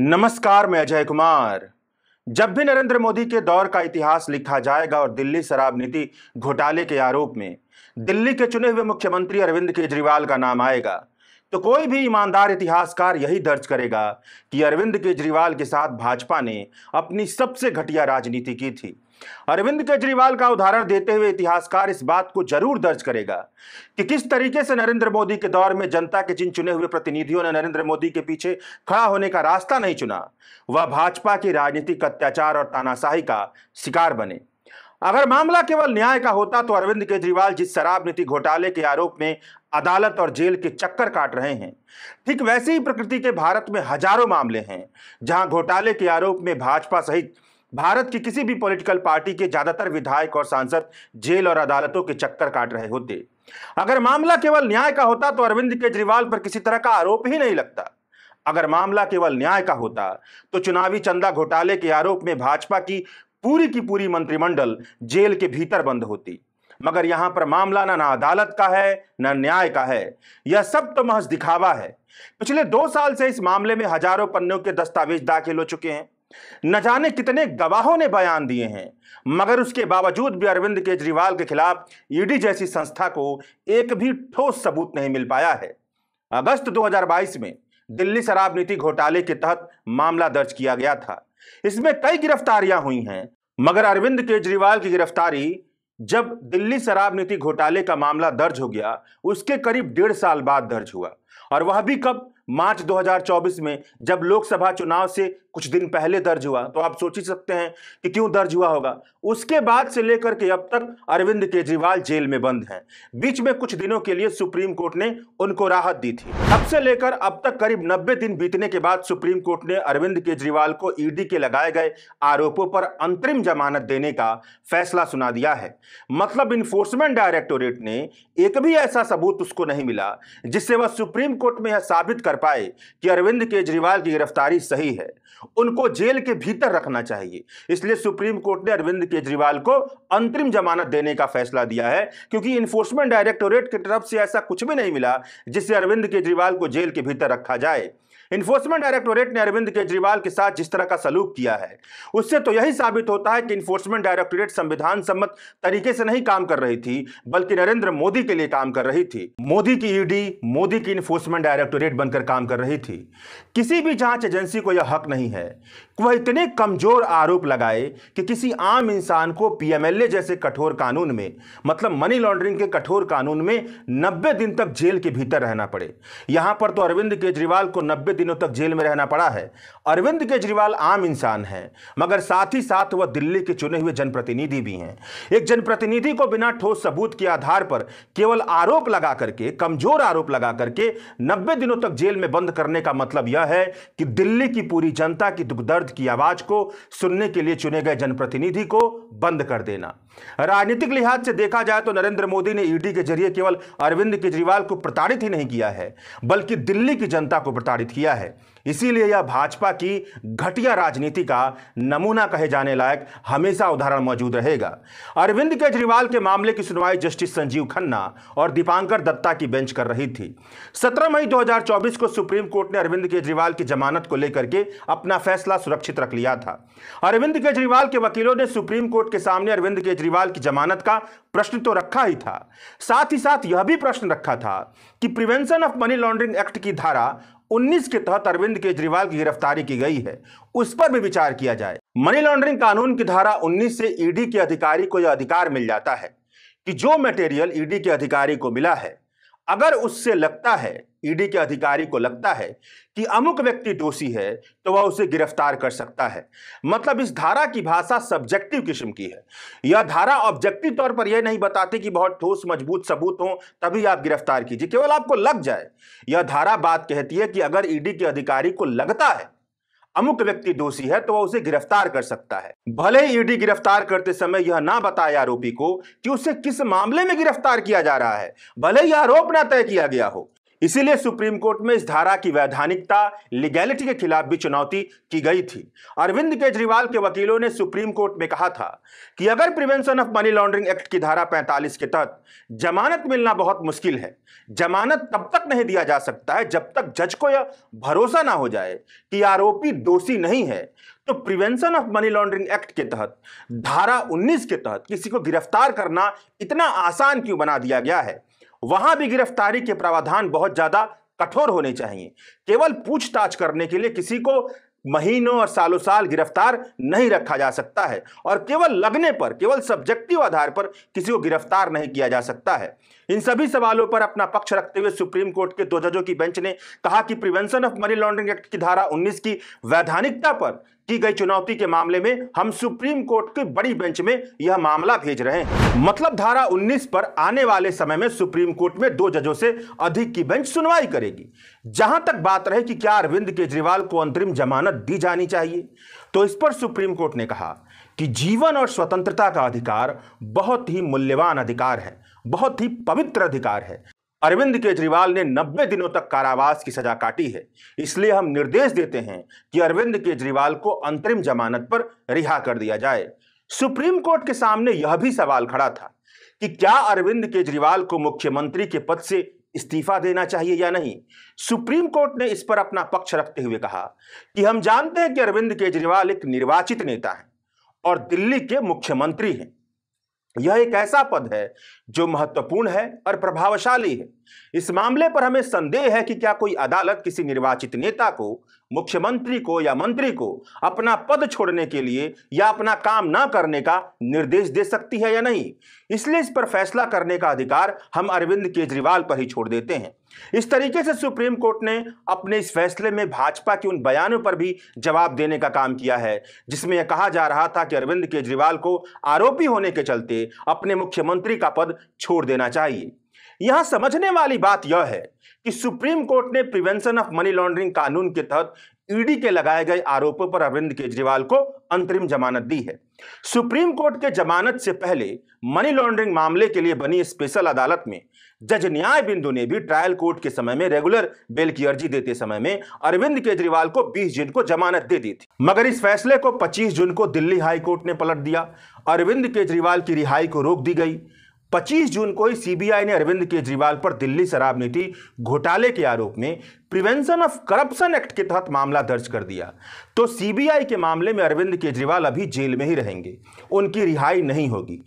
नमस्कार मैं अजय कुमार जब भी नरेंद्र मोदी के दौर का इतिहास लिखा जाएगा और दिल्ली शराब नीति घोटाले के आरोप में दिल्ली के चुने हुए मुख्यमंत्री अरविंद केजरीवाल का नाम आएगा तो कोई भी ईमानदार इतिहासकार यही दर्ज करेगा कि अरविंद केजरीवाल के साथ भाजपा ने अपनी सबसे घटिया राजनीति की थी अरविंद केजरीवाल का उदाहरण देते हुए इतिहासकार इस बात को जरूर दर्ज करेगा कि किस तरीके से नरेंद्र मोदी के दौर में जनता के जिन चुने हुए प्रतिनिधियों ने नरेंद्र मोदी के पीछे खड़ा होने का रास्ता नहीं चुना वह भाजपा की राजनीतिक अत्याचार और तानाशाही का शिकार बने अगर मामला केवल न्याय का होता तो अरविंद केजरीवाल जिस शराब नीति घोटाले के आरोप में अदालत और जेल के चक्कर काट रहे हैं ठीक वैसी ही प्रकृति के भारत में हजारों मामले हैं जहां घोटाले के आरोप में भाजपा सहित भारत की किसी भी पॉलिटिकल पार्टी के ज्यादातर विधायक और सांसद जेल और अदालतों के चक्कर काट रहे होते अगर मामला केवल न्याय का होता तो अरविंद केजरीवाल पर किसी तरह का आरोप ही नहीं लगता अगर मामला केवल न्याय का होता तो चुनावी चंदा घोटाले के आरोप में भाजपा की पूरी की पूरी मंत्रिमंडल जेल के भीतर बंद होती मगर यहां पर मामला ना अदालत का है ना न्याय का है यह सब तो महज दिखावा है पिछले दो साल से इस मामले में हजारों पन्नों के दस्तावेज दाखिल हो चुके हैं न जाने कितने गवाहों ने बयान दिए हैं मगर उसके बावजूद भी अरविंद केजरीवाल के खिलाफ ईडी जैसी संस्था को एक भी ठोस सबूत नहीं मिल पाया है अगस्त 2022 में दिल्ली शराब नीति घोटाले के तहत मामला दर्ज किया गया था इसमें कई गिरफ्तारियां हुई हैं मगर अरविंद केजरीवाल की गिरफ्तारी जब दिल्ली शराब नीति घोटाले का मामला दर्ज हो गया उसके करीब डेढ़ साल बाद दर्ज हुआ और वह भी कब मार्च 2024 में जब लोकसभा चुनाव से कुछ दिन पहले दर्ज हुआ तो आप सोच ही सकते हैं कि क्यों दर्ज हुआ होगा उसके बाद से लेकर के अब तक अरविंद केजरीवाल जेल में बंद हैं बीच में कुछ दिनों के लिए सुप्रीम कोर्ट ने उनको राहत दी थी अब से लेकर अब तक करीब 90 दिन बीतने के बाद सुप्रीम कोर्ट ने अरविंद केजरीवाल को ईडी के लगाए गए आरोपों पर अंतरिम जमानत देने का फैसला सुना दिया है मतलब इन्फोर्समेंट डायरेक्टोरेट ने एक भी ऐसा सबूत उसको नहीं मिला जिससे वह सुप्रीम कोर्ट में यह साबित कर पाए कि अरविंद केजरीवाल की गिरफ्तारी सही है उनको जेल के भीतर रखना चाहिए इसलिए सुप्रीम कोर्ट ने अरविंद केजरीवाल को अंतरिम जमानत देने का फैसला दिया है क्योंकि इन्फोर्समेंट डायरेक्टोरेट की तरफ से ऐसा कुछ भी नहीं मिला जिससे अरविंद केजरीवाल को जेल के भीतर रखा जाए इन्फोर्समेंट डायरेक्टोरेट ने अरविंद केजरीवाल के साथ जिस तरह का सलूक किया है उससे तो यही साबित होता है कि इन्फोर्समेंट डायरेक्टोरेट संविधान सम्मत तरीके से नहीं काम कर रही थी बल्कि नरेंद्र मोदी के लिए काम कर रही थी मोदी की ईडी e मोदी की इन्फोर्समेंट डायरेक्टोरेट बनकर काम कर रही थी किसी भी जांच एजेंसी को यह हक नहीं है कि वह इतने कमजोर आरोप लगाए कि किसी आम इंसान को पीएमएलए जैसे कठोर कानून में मतलब मनी लॉन्ड्रिंग के कठोर कानून में 90 दिन तक जेल के भीतर रहना पड़े यहां पर तो अरविंद केजरीवाल को 90 दिनों तक जेल में रहना पड़ा है अरविंद केजरीवाल आम इंसान है मगर साथ ही साथ वह दिल्ली के चुने हुए जनप्रतिनिधि भी हैं एक जनप्रतिनिधि को बिना ठोस सबूत के आधार पर केवल आरोप लगा करके कमजोर आरोप लगा करके नब्बे दिनों तक जेल में बंद करने का मतलब यह है कि दिल्ली की पूरी जनता की दुख दर्द की आवाज को सुनने के लिए चुने गए जनप्रतिनिधि को बंद कर देना राजनीतिक लिहाज से देखा जाए तो नरेंद्र मोदी ने ईडी के जरिए केवल अरविंद केजरीवाल को प्रताड़ित ही नहीं किया है बल्कि दिल्ली की जनता को प्रताड़ित किया गया है इसीलिए यह भाजपा की घटिया राजनीति का नमूना कहे जाने लायक हमेशा उदाहरण मौजूद रहेगा अरविंद केजरीवाल के मामले की सुनवाई जस्टिस संजीव खन्ना और दीपांकर दत्ता की बेंच कर रही थी 17 मई 2024 को सुप्रीम कोर्ट ने अरविंद केजरीवाल की जमानत को लेकर के अपना फैसला सुरक्षित रख लिया था अरविंद केजरीवाल के वकीलों ने सुप्रीम कोर्ट के सामने अरविंद केजरीवाल की जमानत का प्रश्न तो रखा ही था साथ ही साथ यह भी प्रश्न रखा था कि prevention of money laundering act की धारा 19 के तहत अरविंद केजरीवाल की गिरफ्तारी की गई है उस पर भी विचार किया जाए मनी लॉन्ड्रिंग कानून की धारा 19 से ईडी के अधिकारी को यह अधिकार मिल जाता है कि जो मटेरियल ईडी के अधिकारी को मिला है अगर उससे लगता है ईडी e के अधिकारी को लगता है कि अमुक व्यक्ति दोषी है तो वह उसे गिरफ्तार कर सकता है मतलब इस धारा की भाषा सब्जेक्टिव किस्म की है यह धारा ऑब्जेक्टिव तौर पर यह नहीं बताती कि बहुत ठोस मजबूत सबूत हो तभी आप गिरफ्तार कीजिए केवल आपको लग जाए यह धारा बात कहती है कि अगर ईडी e के अधिकारी को लगता है अमुक व्यक्ति दोषी है तो वह उसे गिरफ्तार कर सकता है भले ही ईडी गिरफ्तार करते समय यह ना बताए आरोपी को कि उसे किस मामले में गिरफ्तार किया जा रहा है भले ही आरोप ना तय किया गया हो इसीलिए सुप्रीम कोर्ट में इस धारा की वैधानिकता लीगैलिटी के खिलाफ भी चुनौती की गई थी अरविंद केजरीवाल के वकीलों ने सुप्रीम कोर्ट में कहा था कि अगर prevention of money laundering act की धारा 45 के तहत जमानत मिलना बहुत मुश्किल है जमानत तब तक नहीं दिया जा सकता है जब तक जज को यह भरोसा ना हो जाए कि आरोपी दोषी नहीं है तो prevention of money laundering act के तहत धारा 19 के तहत किसी को गिरफ्तार करना इतना आसान क्यों बना दिया गया है वहां भी गिरफ्तारी के प्रावधान बहुत ज्यादा कठोर होने चाहिए केवल पूछताछ करने के लिए किसी को महीनों और सालों साल गिरफ्तार नहीं रखा जा सकता है और केवल लगने पर केवल सब्जेक्टिव आधार पर किसी को गिरफ्तार नहीं किया जा सकता है इन सभी सवालों पर अपना पक्ष रखते हुए सुप्रीम कोर्ट के दो जजों की बेंच ने कहा कि prevention of money laundering act की धारा 19 की वैधानिकता पर की गई चुनौती के मामले में हम सुप्रीम कोर्ट की बड़ी बेंच में यह मामला भेज रहे हैं मतलब धारा 19 पर आने वाले समय में सुप्रीम कोर्ट में दो जजों से अधिक की बेंच सुनवाई करेगी जहां तक बात रहे कि क्या अरविंद केजरीवाल को अंतरिम जमानत दी जानी चाहिए तो इस पर सुप्रीम कोर्ट ने कहा कि जीवन और स्वतंत्रता का अधिकार बहुत ही मूल्यवान अधिकार है बहुत ही पवित्र अधिकार है अरविंद केजरीवाल ने 90 दिनों तक कारावास की सजा काटी है इसलिए हम निर्देश देते हैं कि अरविंद केजरीवाल को अंतरिम जमानत पर रिहा कर दिया जाए सुप्रीम कोर्ट के सामने यह भी सवाल खड़ा था कि क्या अरविंद केजरीवाल को मुख्यमंत्री के पद से इस्तीफा देना चाहिए या नहीं सुप्रीम कोर्ट ने इस पर अपना पक्ष रखते हुए कहा कि हम जानते हैं कि अरविंद केजरीवाल एक निर्वाचित नेता हैं और दिल्ली के मुख्यमंत्री हैं यह एक ऐसा पद है जो महत्वपूर्ण है और प्रभावशाली है इस मामले पर हमें संदेह है कि क्या कोई अदालत किसी निर्वाचित नेता को मुख्यमंत्री को या मंत्री को अपना पद छोड़ने के लिए या अपना काम न करने का निर्देश दे सकती है या नहीं इसलिए इस पर फैसला करने का अधिकार हम अरविंद केजरीवाल पर ही छोड़ देते हैं इस तरीके से सुप्रीम कोर्ट ने अपने इस फैसले में भाजपा के उन बयानों पर भी जवाब देने का काम किया है जिसमें यह कहा जा रहा था कि अरविंद केजरीवाल को आरोपी होने के चलते अपने मुख्यमंत्री का पद छोड़ देना चाहिए यहां समझने वाली बात यह है कि सुप्रीम कोर्ट ने प्रिवेंशन ऑफ मनी लॉन्ड्रिंग कानून के तहत ईडी के लगाए गए आरोपों पर अरविंद केजरीवाल को अंतरिम जमानत दी है सुप्रीम कोर्ट के जमानत से पहले मनी लॉन्ड्रिंग मामले के लिए बनी स्पेशल अदालत में जज न्याय बिंदु ने भी ट्रायल कोर्ट के समय में रेगुलर बेल की अर्जी देते समय में अरविंद केजरीवाल को 20 जून को जमानत दे दी थी मगर इस फैसले को 25 जून को दिल्ली हाई कोर्ट ने पलट दिया अरविंद केजरीवाल की रिहाई को रोक दी गई 25 जून को ही सीबीआई ने अरविंद केजरीवाल पर दिल्ली शराब नीति घोटाले के आरोप में प्रिवेंशन ऑफ करप्शन एक्ट के तहत मामला दर्ज कर दिया तो सीबीआई के मामले में अरविंद केजरीवाल अभी जेल में ही रहेंगे उनकी रिहाई नहीं होगी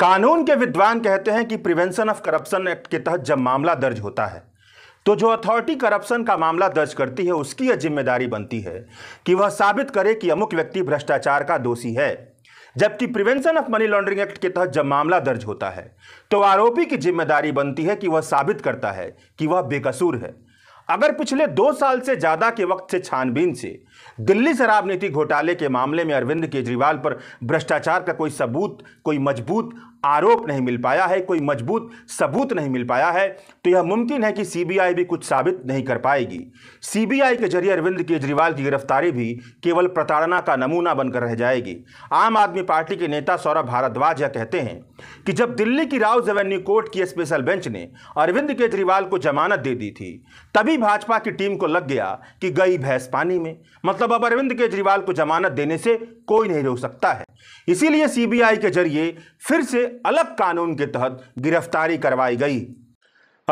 कानून के विद्वान कहते हैं कि प्रिवेंशन ऑफ करप्शन एक्ट के तहत जब मामला दर्ज होता है तो जो अथॉरिटी करप्शन का मामला दर्ज करती है उसकी यह जिम्मेदारी बनती है कि वह साबित करे कि अमुक व्यक्ति भ्रष्टाचार का दोषी है जबकि prevention of money laundering act के तहत जब मामला दर्ज होता है तो आरोपी की जिम्मेदारी बनती है कि वह साबित करता है कि वह बेकसूर है अगर पिछले दो साल से ज़्यादा के वक्त से छानबीन से दिल्ली शराब नीति घोटाले के मामले में अरविंद केजरीवाल पर भ्रष्टाचार का कोई सबूत कोई मजबूत आरोप नहीं मिल पाया है कोई मजबूत सबूत नहीं मिल पाया है तो यह मुमकिन है कि सीबीआई भी कुछ साबित नहीं कर पाएगी सीबीआई के जरिए अरविंद केजरीवाल की गिरफ्तारी भी केवल प्रताड़ना का नमूना बनकर रह जाएगी आम आदमी पार्टी के नेता सौरभ भारद्वाज यह कहते हैं कि जब दिल्ली की राउज एवेन्यू कोर्ट की स्पेशल बेंच ने अरविंद केजरीवाल को जमानत दे दी थी तभी भाजपा की टीम को लग गया कि गई भैंस पानी में मतलब अब अरविंद केजरीवाल को जमानत देने से कोई नहीं रोक सकता है इसीलिए सीबीआई के जरिए फिर से अलग कानून के तहत गिरफ्तारी करवाई गई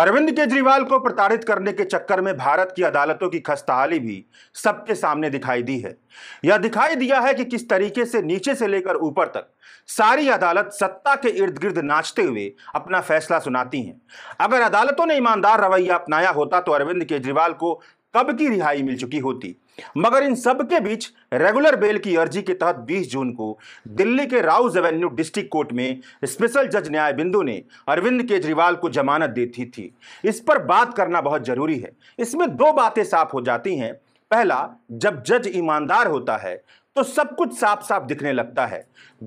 अरविंद केजरीवाल को प्रताड़ित करने के चक्कर में भारत की अदालतों की खस्ताहाली भी सबके सामने दिखाई दी है यह दिखाई दिया है कि किस तरीके से नीचे से लेकर ऊपर तक सारी अदालत सत्ता के इर्द गिर्द नाचते हुए अपना फैसला सुनाती हैं अगर अदालतों ने ईमानदार रवैया अपनाया होता तो अरविंद केजरीवाल को कब की रिहाई मिल चुकी होती मगर इन सब के बीच रेगुलर बेल की अर्जी के तहत 20 जून को दिल्ली के राउज एवेन्यू डिस्ट्रिक्ट कोर्ट में स्पेशल जज न्याय बिंदु ने अरविंद केजरीवाल को जमानत दी थी, थी इस पर बात करना बहुत जरूरी है इसमें दो बातें साफ हो जाती हैं पहला जब जज ईमानदार होता है तो सब कुछ साफ साफ दिखने लगता है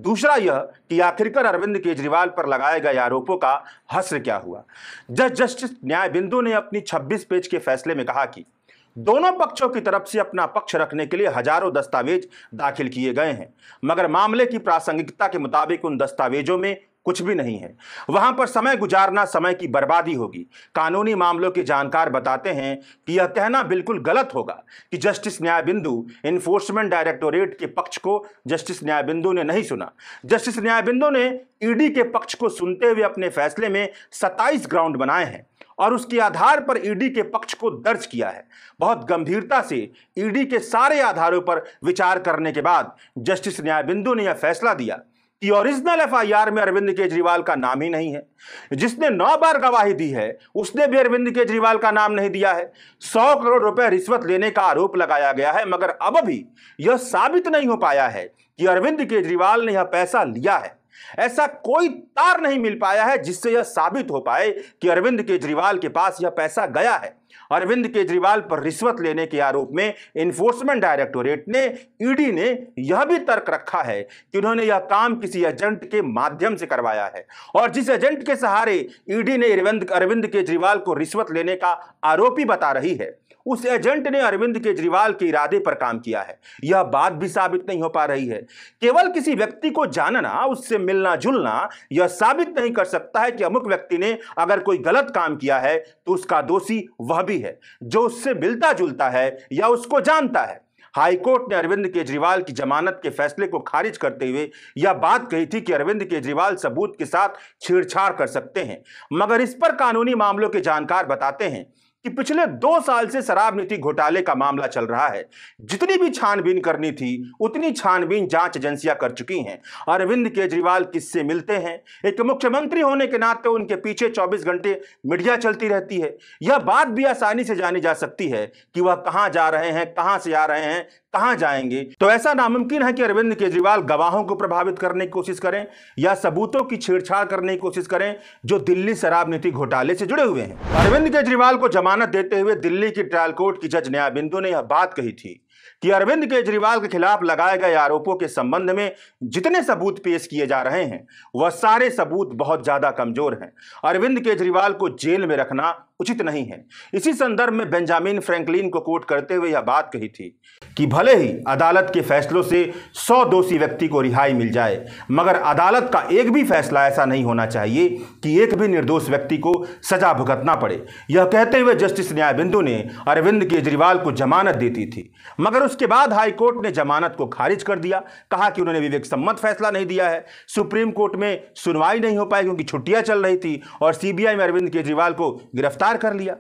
दूसरा यह कि आखिरकार अरविंद केजरीवाल पर लगाए गए आरोपों का हस्र क्या हुआ जज जस्टिस न्याय बिंदु ने अपनी 26 पेज के फैसले में कहा कि दोनों पक्षों की तरफ से अपना पक्ष रखने के लिए हजारों दस्तावेज दाखिल किए गए हैं मगर मामले की प्रासंगिकता के मुताबिक उन दस्तावेजों में कुछ भी नहीं है वहां पर समय गुजारना समय की बर्बादी होगी कानूनी मामलों के जानकार बताते हैं कि यह कहना बिल्कुल गलत होगा कि जस्टिस न्याय बिंदु इन्फोर्समेंट डायरेक्टोरेट के पक्ष को जस्टिस न्याय बिंदु ने नहीं सुना जस्टिस न्याय बिंदु ने ईडी के पक्ष को सुनते हुए अपने फैसले में 27 ग्राउंड बनाए हैं और उसके आधार पर ईडी के पक्ष को दर्ज किया है बहुत गंभीरता से ईडी के सारे आधारों पर विचार करने के बाद जस्टिस न्यायबिंदु ने यह फैसला दिया कि ओरिजिनल एफआईआर में अरविंद केजरीवाल का नाम ही नहीं है जिसने नौ बार गवाही दी है उसने भी अरविंद केजरीवाल का नाम नहीं दिया है सौ करोड़ रुपए रिश्वत लेने का आरोप लगाया गया है मगर अब भी यह साबित नहीं हो पाया है कि अरविंद केजरीवाल ने यह पैसा लिया है ऐसा कोई तार नहीं मिल पाया है जिससे यह साबित हो पाए कि अरविंद केजरीवाल के पास यह पैसा गया है अरविंद केजरीवाल पर रिश्वत लेने के आरोप में इन्फोर्समेंट डायरेक्टोरेट ने ईडी e ने यह भी तर्क रखा है कि उन्होंने यह काम किसी एजेंट के माध्यम से करवाया है और जिस एजेंट के सहारे ईडी e ने अरविंद केजरीवाल को रिश्वत लेने का आरोपी बता रही है उस एजेंट ने अरविंद केजरीवाल के इरादे पर काम किया है यह बात भी साबित नहीं हो पा रही है केवल किसी व्यक्ति को जानना उससे मिलना जुलना यह साबित नहीं कर सकता है कि अमुक व्यक्ति ने अगर कोई गलत काम किया है तो उसका दोषी वह भी है जो उससे मिलता जुलता है या उसको जानता है हाईकोर्ट ने अरविंद केजरीवाल की जमानत के फैसले को खारिज करते हुए यह बात कही थी कि अरविंद केजरीवाल सबूत के साथ छेड़छाड़ कर सकते हैं मगर इस पर कानूनी मामलों के जानकार बताते हैं कि पिछले दो साल से शराब नीति घोटाले का मामला चल रहा है जितनी भी छानबीन करनी थी उतनी छानबीन जांच एजेंसियां कर चुकी हैं अरविंद केजरीवाल किससे मिलते हैं एक मुख्यमंत्री होने के नाते उनके पीछे 24 घंटे मीडिया चलती रहती है यह बात भी आसानी से जानी जा सकती है कि वह कहाँ जा रहे हैं कहाँ से आ रहे हैं कहां जाएंगे तो ऐसा नामुमकिन है कि अरविंद केजरीवाल गवाहों को प्रभावित करने की कोशिश करें या सबूतों की छेड़छाड़ करने की कोशिश करें जो दिल्ली शराब नीति घोटाले से जुड़े हुए हैं अरविंद केजरीवाल को जमानत देते हुए दिल्ली की ट्रायल कोर्ट की जज न्याय बिंदु ने यह बात कही थी कि अरविंद केजरीवाल के खिलाफ लगाए गए आरोपों के संबंध में जितने सबूत पेश किए जा रहे हैं वह सारे सबूत बहुत ज्यादा कमजोर हैं अरविंद केजरीवाल को जेल में रखना उचित नहीं है इसी संदर्भ में बेंजामिन फ्रैंकलिन को कोट करते हुए यह बात कही थी कि भले ही अदालत के फैसलों से सौ दोषी व्यक्ति को रिहाई मिल जाए मगर अदालत का एक भी फैसला ऐसा नहीं होना चाहिए कि एक भी निर्दोष व्यक्ति को सजा भुगतना पड़े यह कहते हुए जस्टिस न्यायबिंदु ने अरविंद केजरीवाल को जमानत देती थी मगर मगर उसके बाद हाईकोर्ट ने जमानत को खारिज कर दिया कहा कि उन्होंने विवेक सम्मत फैसला नहीं दिया है सुप्रीम कोर्ट में सुनवाई नहीं हो पाई क्योंकि छुट्टियां चल रही थी और सीबीआई में अरविंद केजरीवाल को गिरफ्तार कर लिया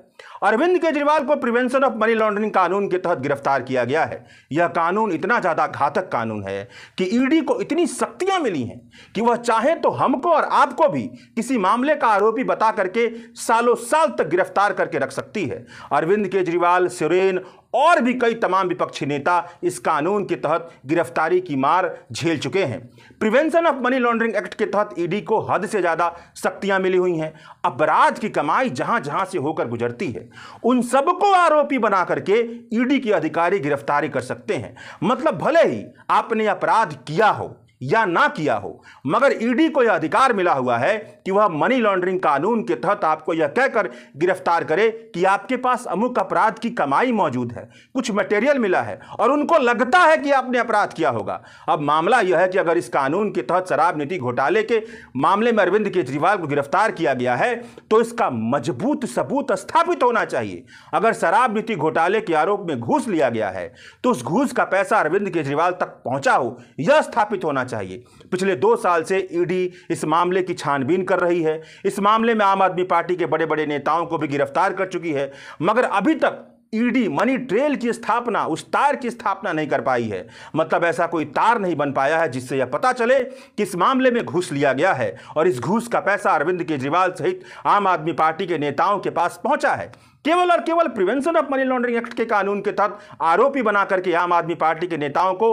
अरविंद केजरीवाल को प्रिवेंशन ऑफ मनी लॉन्ड्रिंग कानून के तहत गिरफ्तार किया गया है यह कानून इतना ज़्यादा घातक कानून है कि ईडी को इतनी शक्तियां मिली हैं कि वह चाहे तो हमको और आपको भी किसी मामले का आरोपी बता करके सालों साल तक गिरफ्तार करके रख सकती है अरविंद केजरीवाल सुरेन और भी कई तमाम विपक्षी नेता इस कानून के तहत गिरफ्तारी की मार झेल चुके हैं prevention of money laundering act के तहत ईडी को हद से ज़्यादा शक्तियां मिली हुई हैं अपराध की कमाई जहां जहां से होकर गुजरती है उन सबको आरोपी बना करके ईडी के अधिकारी गिरफ्तारी कर सकते हैं मतलब भले ही आपने अपराध किया हो या ना किया हो मगर ईडी e को यह अधिकार मिला हुआ है कि वह मनी लॉन्ड्रिंग कानून के तहत आपको यह कहकर गिरफ्तार करे कि आपके पास अमुक अपराध की कमाई मौजूद है कुछ मटेरियल मिला है और उनको लगता है कि आपने अपराध किया होगा अब मामला यह है कि अगर इस कानून के तहत शराब नीति घोटाले के मामले में अरविंद केजरीवाल को गिरफ्तार किया गया है तो इसका मजबूत सबूत स्थापित होना चाहिए अगर शराब नीति घोटाले के आरोप में घूस लिया गया है तो उस घूस का पैसा अरविंद केजरीवाल तक पहुंचा हो यह स्थापित होना चाहिए चाहिए पिछले दो साल से ईडी इस मामले की छानबीन कर रही है इस मामले में आम आदमी पार्टी के बड़े बड़े नेताओं को भी गिरफ्तार कर चुकी है मगर अभी तक ईडी मनी ट्रेल की स्थापना उस तार की स्थापना नहीं कर पाई है मतलब ऐसा कोई तार नहीं बन पाया है जिससे यह पता चले कि इस मामले में घूस लिया गया है और इस घूस का पैसा अरविंद केजरीवाल सहित आम आदमी पार्टी के नेताओं के पास पहुंचा है केवल और केवल prevention of money laundering act के कानून के तहत आरोपी बनाकर के आम आदमी पार्टी के नेताओं को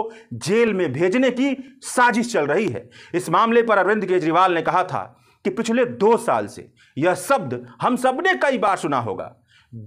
जेल में भेजने की साजिश चल रही है इस मामले पर अरविंद केजरीवाल ने कहा था कि पिछले दो साल से यह शब्द हम सबने कई बार सुना होगा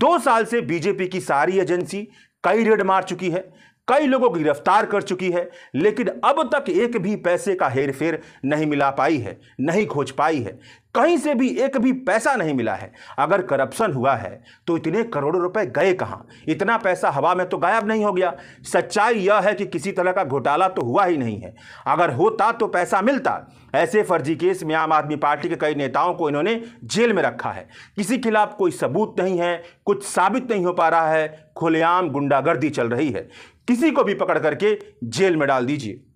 दो साल से बीजेपी की सारी एजेंसी कई रेड मार चुकी है कई लोगों को गिरफ्तार कर चुकी है लेकिन अब तक एक भी पैसे का हेरफेर नहीं मिला पाई है नहीं खोज पाई है कहीं से भी एक भी पैसा नहीं मिला है अगर करप्शन हुआ है तो इतने करोड़ों रुपए गए कहाँ इतना पैसा हवा में तो गायब नहीं हो गया सच्चाई यह है कि किसी तरह का घोटाला तो हुआ ही नहीं है अगर होता तो पैसा मिलता ऐसे फर्जी केस में आम आदमी पार्टी के कई नेताओं को इन्होंने जेल में रखा है किसी खिलाफ कोई सबूत नहीं है कुछ साबित नहीं हो पा रहा है खुलेआम गुंडागर्दी चल रही है किसी को भी पकड़ करके जेल में डाल दीजिए